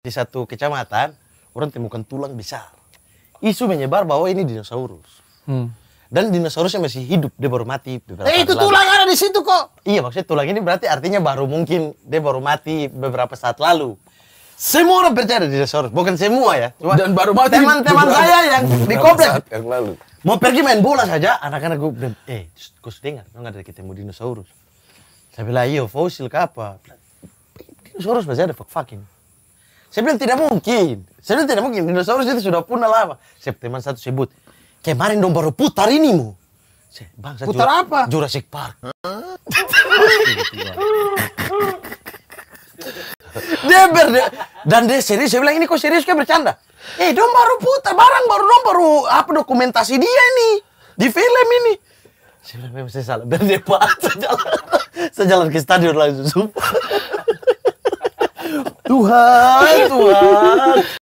Di satu kecamatan, orang temukan tulang besar. Isu menyebar bahwa ini dinosaurus. Hmm. Dan dinosaurusnya masih hidup, dia baru mati. Eh itu tulang lalu. ada di situ kok. Iya maksudnya tulang ini berarti artinya baru mungkin dia baru mati beberapa saat lalu. Semua orang percaya dinosaurus, bukan semua ya. Cuma Dan baru mati. Teman-teman saya yang di komplek. Yang lalu. Mau pergi main bola saja, anak-anak gue bilang, eh, gue sudah dengar, nggak ada ketemu dinosaurus. Saya bilang, iya, fosil ke apa? Dinosaurus masih ada, fuck fucking. Saya bilang tidak mungkin. Saya bilang tidak mungkin. Dinosaurus itu sudah punah lama. Saya satu sebut, kemarin dong baru putar ini mu. bang, saya putar jura, apa? Jurassic Park. dia ber dan dia serius. Saya bilang ini kok serius kayak bercanda. Eh, dong baru putar barang baru dong baru apa dokumentasi dia ini di film ini. Saya bilang memang saya salah. dan dia sejalan sejalan ke stadion langsung. Tuhan, Tuhan.